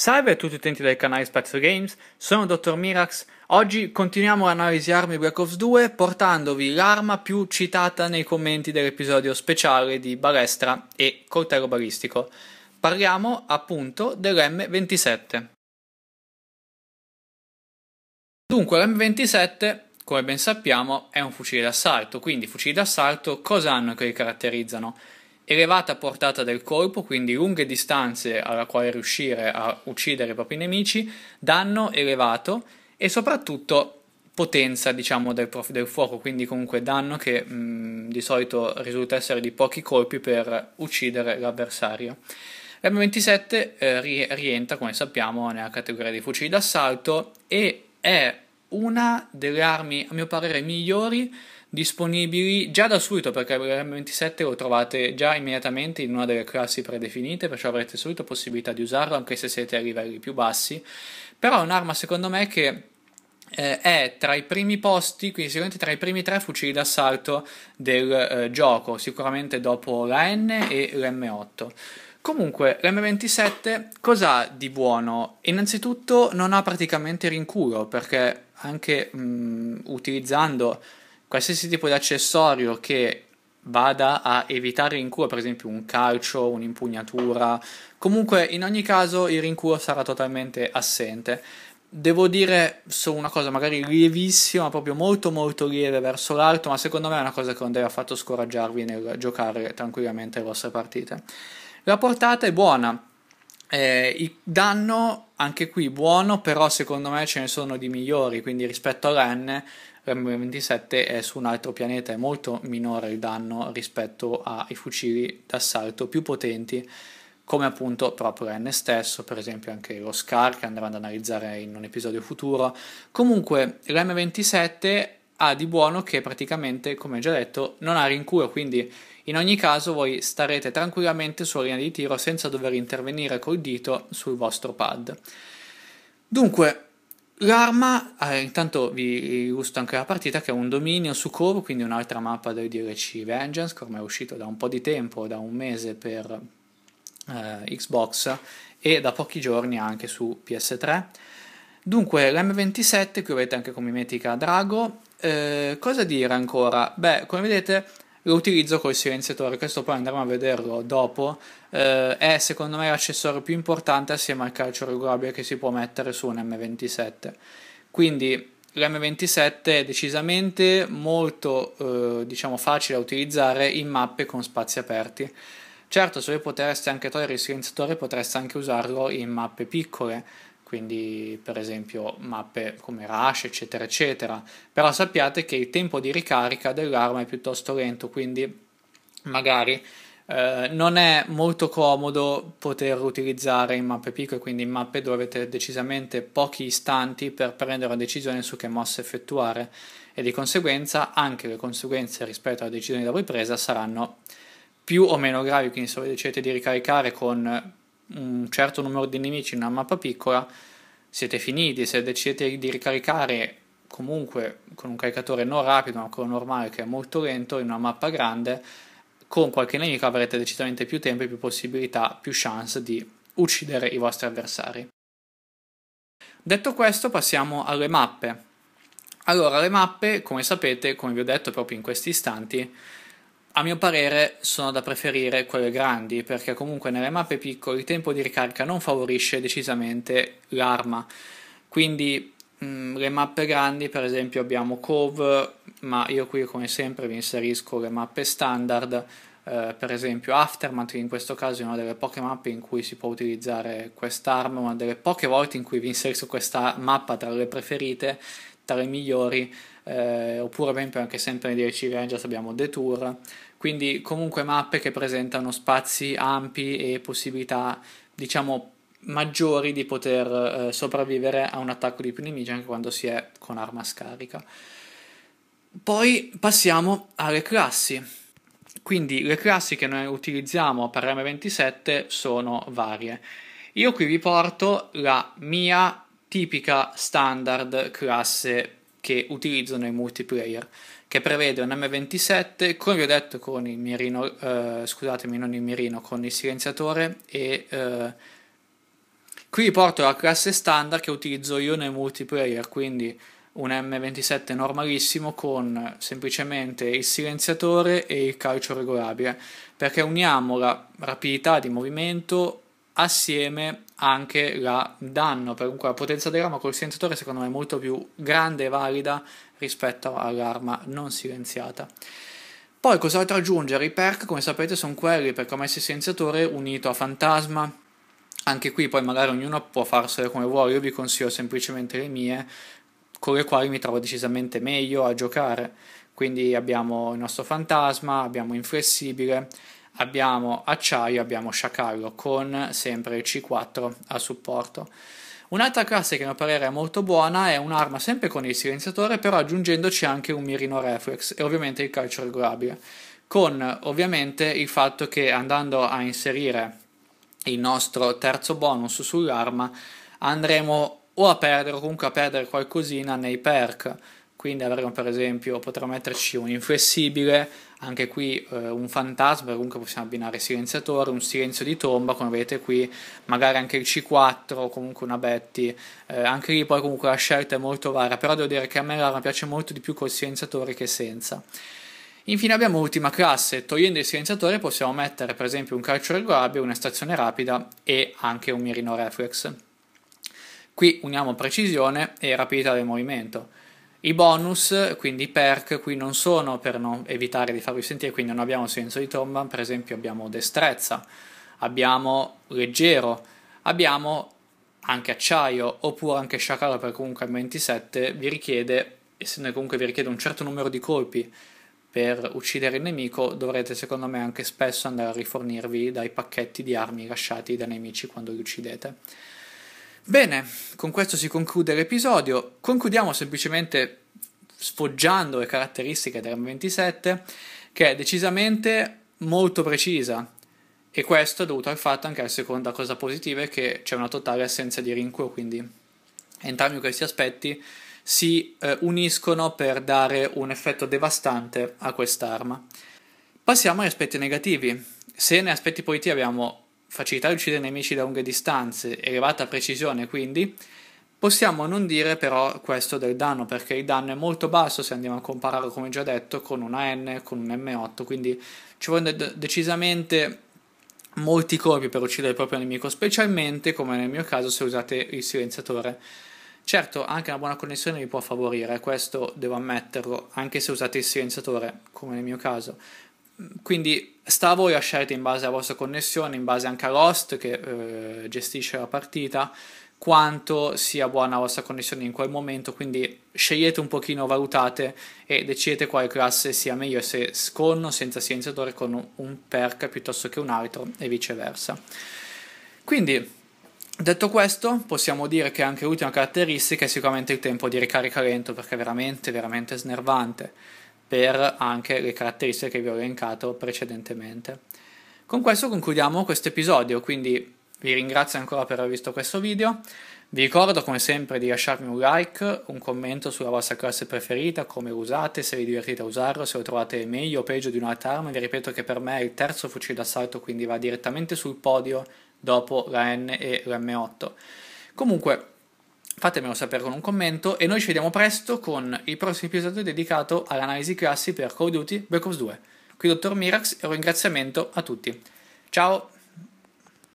Salve a tutti gli utenti del canale Spazio Games, sono Dottor Mirax. Oggi continuiamo l'analisi armi Black Ops 2 portandovi l'arma più citata nei commenti dell'episodio speciale di balestra e coltello balistico. Parliamo appunto dell'M27. Dunque l'M27, come ben sappiamo, è un fucile d'assalto, quindi fucili d'assalto cosa hanno che li caratterizzano? elevata portata del colpo, quindi lunghe distanze alla quale riuscire a uccidere i propri nemici, danno elevato e soprattutto potenza diciamo, del, prof- del, fuoco, quindi comunque danno che mh, mm, di solito risulta essere di pochi colpi per uccidere l'avversario. L'M27 eh, rientra, come sappiamo, nella categoria dei fucili d'assalto e è una delle armi, a mio parere, migliori disponibili già da subito perché l'M27 lo trovate già immediatamente in una delle classi predefinite perciò avrete subito possibilità di usarlo anche se siete a livelli più bassi però è un'arma secondo me che eh, è tra i primi posti, quindi sicuramente tra i primi tre fucili d'assalto del eh, gioco, sicuramente dopo la N e l'M8. Comunque, l'M27 cosa ha di buono? Innanzitutto non ha praticamente rinculo perché anche mh, mm, utilizzando qualsiasi tipo di accessorio che vada a evitare il rincuo, per esempio un calcio, un'impugnatura. Comunque, in ogni caso, il rincuo sarà totalmente assente. Devo dire solo una cosa, magari lievissima, proprio molto molto lieve verso l'alto, ma secondo me è una cosa che non deve affatto scoraggiarvi nel giocare tranquillamente le vostre partite. La portata è buona, eh, il danno anche qui buono, però secondo me ce ne sono di migliori, quindi rispetto a Ren, Ren 27 è su un altro pianeta, è molto minore il danno rispetto ai fucili d'assalto più potenti, come appunto proprio Ren stesso, per esempio anche lo Scar che andremo ad analizzare in un episodio futuro. Comunque l'M27 ha di buono che praticamente, come già detto, non ha rincuro, quindi in ogni caso voi starete tranquillamente su linea di tiro senza dover intervenire col dito sul vostro pad. Dunque, l'arma, eh, intanto vi illustro anche la partita, che è un dominio su Cove, quindi un'altra mappa del DLC Vengeance, che ormai è uscito da un po' di tempo, da un mese per eh, Xbox e da pochi giorni anche su PS3. Dunque, l'M27, qui avete anche come metica Drago, eh, cosa dire ancora? Beh, come vedete lo utilizzo col silenziatore, questo poi andremo a vederlo dopo, eh, è secondo me l'accessorio più importante assieme al calcio regolabile che si può mettere su un M27. Quindi l'M27 è decisamente molto eh, diciamo facile da utilizzare in mappe con spazi aperti. Certo, se voi potreste anche togliere il silenziatore potreste anche usarlo in mappe piccole, quindi per esempio mappe come Rush, eccetera, eccetera. Però sappiate che il tempo di ricarica dell'arma è piuttosto lento, quindi magari eh, non è molto comodo poter utilizzare in mappe piccole, quindi in mappe dove avete decisamente pochi istanti per prendere una decisione su che mossa effettuare e di conseguenza anche le conseguenze rispetto alla decisione da voi presa saranno più o meno gravi, quindi se voi decidete di ricaricare con un certo numero di nemici in una mappa piccola, siete finiti. Se decidete di ricaricare comunque con un caricatore non rapido, ma con normale che è molto lento, in una mappa grande, con qualche nemico avrete decisamente più tempo e più possibilità, più chance di uccidere i vostri avversari. Detto questo, passiamo alle mappe. Allora, le mappe, come sapete, come vi ho detto proprio in questi istanti, a mio parere sono da preferire quelle grandi perché comunque nelle mappe piccole il tempo di ricarica non favorisce decisamente l'arma. Quindi mh, mm, le mappe grandi, per esempio abbiamo Cove, ma io qui come sempre vi inserisco le mappe standard, eh, per esempio Aftermath, che in questo caso è una delle poche mappe in cui si può utilizzare quest'arma, una delle poche volte in cui vi inserisco questa mappa tra le preferite, tra le migliori. Eh, oppure per esempio anche sempre nei DLC Rangers abbiamo Detour quindi comunque mappe che presentano spazi ampi e possibilità diciamo maggiori di poter eh, sopravvivere a un attacco di più nemici anche quando si è con arma scarica. Poi passiamo alle classi. Quindi le classi che noi utilizziamo per M27 sono varie. Io qui vi porto la mia tipica standard classe che utilizzo nel multiplayer, che prevede un M27, come vi ho detto, con il mirino, eh, scusatemi, non il mirino, con il silenziatore e... Eh, qui porto la classe standard che utilizzo io nel multiplayer, quindi un M27 normalissimo con semplicemente il silenziatore e il calcio regolabile, perché uniamo la rapidità di movimento assieme anche la danno, per cui la potenza dell'arma col silenziatore secondo me è molto più grande e valida rispetto all'arma non silenziata. Poi cos'altro aggiungere? I perk come sapete sono quelli per come silenziatore unito a fantasma, anche qui poi magari ognuno può farsene come vuole, io vi consiglio semplicemente le mie, con le quali mi trovo decisamente meglio a giocare. Quindi abbiamo il nostro fantasma, abbiamo inflessibile, abbiamo acciaio, abbiamo sciacallo con sempre il C4 a supporto. Un'altra classe che a mio parere è molto buona è un'arma sempre con il silenziatore, però aggiungendoci anche un mirino reflex e ovviamente il calcio regolabile, con ovviamente il fatto che andando a inserire il nostro terzo bonus sull'arma andremo o a perdere o comunque a perdere qualcosina nei perk quindi avremo per esempio, potrò metterci un inflessibile, anche qui eh, un fantasma, comunque possiamo abbinare silenziatore, un silenzio di tomba come vedete qui, magari anche il C4 o comunque una Betty, eh, anche lì poi comunque la scelta è molto varia, però devo dire che a me l'arma piace molto di più col silenziatore che senza. Infine abbiamo l'ultima classe, togliendo il silenziatore possiamo mettere per esempio un calcio regolabile, una stazione rapida e anche un mirino reflex. Qui uniamo precisione e rapidità del movimento. I bonus, quindi i perk, qui non sono per non evitare di farvi sentire, quindi non abbiamo senso di tromba, per esempio abbiamo destrezza, abbiamo leggero, abbiamo anche acciaio oppure anche sciacala per comunque M27 vi richiede, essendo comunque vi richiede un certo numero di colpi per uccidere il nemico, dovrete secondo me anche spesso andare a rifornirvi dai pacchetti di armi lasciati dai nemici quando li uccidete. Bene, con questo si conclude l'episodio. Concludiamo semplicemente sfoggiando le caratteristiche dell'M27, che è decisamente molto precisa. E questo è dovuto al fatto anche alla seconda cosa positiva, che c'è una totale assenza di rincuo, quindi entrambi questi aspetti si eh, uniscono per dare un effetto devastante a quest'arma. Passiamo agli aspetti negativi. Se negli aspetti positivi abbiamo facilità di uccidere nemici da lunghe distanze, elevata precisione quindi, possiamo non dire però questo del danno, perché il danno è molto basso se andiamo a compararlo, come già detto, con una N, con un M8, quindi ci vogliono de- decisamente molti colpi per uccidere il proprio nemico, specialmente come nel mio caso se usate il silenziatore. Certo, anche una buona connessione vi può favorire, questo devo ammetterlo, anche se usate il silenziatore, come nel mio caso quindi sta a voi a scegliere in base alla vostra connessione, in base anche all'host che eh, gestisce la partita, quanto sia buona la vostra connessione in quel momento, quindi scegliete un pochino, valutate e decidete quale classe sia meglio se con o senza silenziatore, con un perk piuttosto che un altro e viceversa. Quindi, detto questo, possiamo dire che anche l'ultima caratteristica è sicuramente il tempo di ricarica lento perché è veramente, veramente snervante per anche le caratteristiche che vi ho elencato precedentemente. Con questo concludiamo questo episodio, quindi vi ringrazio ancora per aver visto questo video. Vi ricordo come sempre di lasciarmi un like, un commento sulla vostra classe preferita, come lo usate, se vi divertite a usarlo, se lo trovate meglio o peggio di un'altra arma. Vi ripeto che per me è il terzo fucile d'assalto, quindi va direttamente sul podio dopo la N e la m 8 Comunque, fatemelo sapere con un commento e noi ci vediamo presto con il prossimo episodio dedicato all'analisi classi per Call of Duty Black Ops 2. Qui dottor Mirax e un ringraziamento a tutti. Ciao!